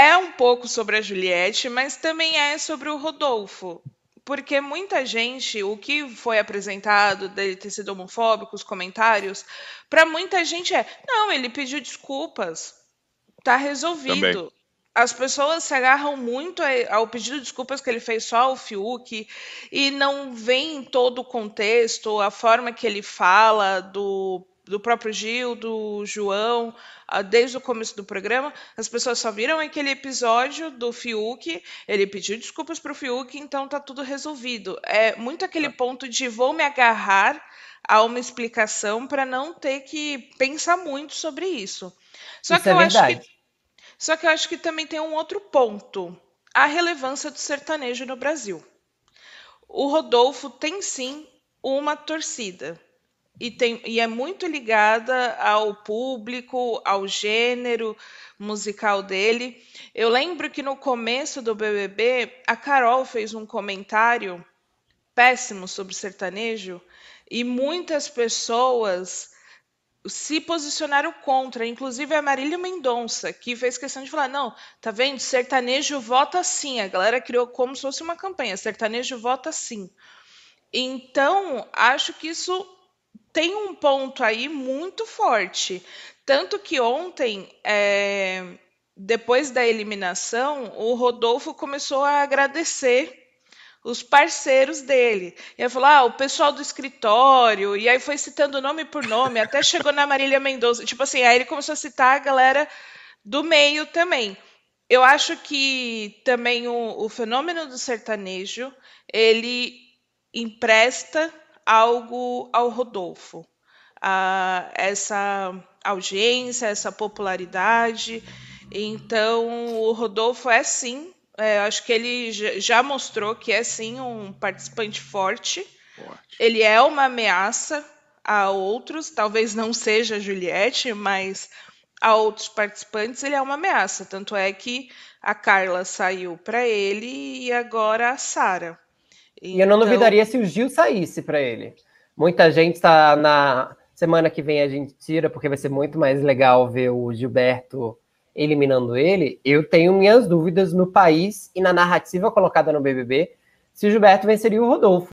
é um pouco sobre a Juliette, mas também é sobre o Rodolfo. Porque muita gente, o que foi apresentado dele ter sido homofóbico, os comentários, para muita gente é: não, ele pediu desculpas, tá resolvido. Também. As pessoas se agarram muito ao pedido de desculpas que ele fez só ao Fiuk e não veem todo o contexto, a forma que ele fala do do próprio Gil, do João, ah, desde o começo do programa, as pessoas só viram aquele episódio do Fiuk, ele pediu desculpas para o Fiuk, então tá tudo resolvido. É muito aquele tá. ponto de vou me agarrar a uma explicação para não ter que pensar muito sobre isso. Só isso que é eu verdade. acho que só que eu acho que também tem um outro ponto, a relevância do sertanejo no Brasil. O Rodolfo tem sim uma torcida e, tem, e é muito ligada ao público, ao gênero musical dele. Eu lembro que no começo do BBB, a Carol fez um comentário péssimo sobre sertanejo e muitas pessoas se posicionaram contra, inclusive a Marília Mendonça, que fez questão de falar: não, tá vendo? Sertanejo vota sim. A galera criou como se fosse uma campanha: sertanejo vota sim. Então, acho que isso tem um ponto aí muito forte. Tanto que ontem, é, depois da eliminação, o Rodolfo começou a agradecer os parceiros dele. E aí falou: ah, o pessoal do escritório, e aí foi citando nome por nome, até chegou na Marília Mendonça. Tipo assim, aí ele começou a citar a galera do meio também. Eu acho que também o, o fenômeno do sertanejo, ele empresta algo ao Rodolfo. A ah, essa audiência, essa popularidade. Então, o Rodolfo é sim, é, acho que ele já mostrou que é sim um participante forte. forte. Ele é uma ameaça a outros, talvez não seja a Juliette, mas a outros participantes ele é uma ameaça. Tanto é que a Carla saiu para ele e agora a Sara. E eu não então duvidaria se o Gil saísse para ele. Muita gente está na semana que vem a gente tira, porque vai ser muito mais legal ver o Gilberto eliminando ele. Eu tenho minhas dúvidas no país e na narrativa colocada no BBB se o Gilberto venceria o Rodolfo.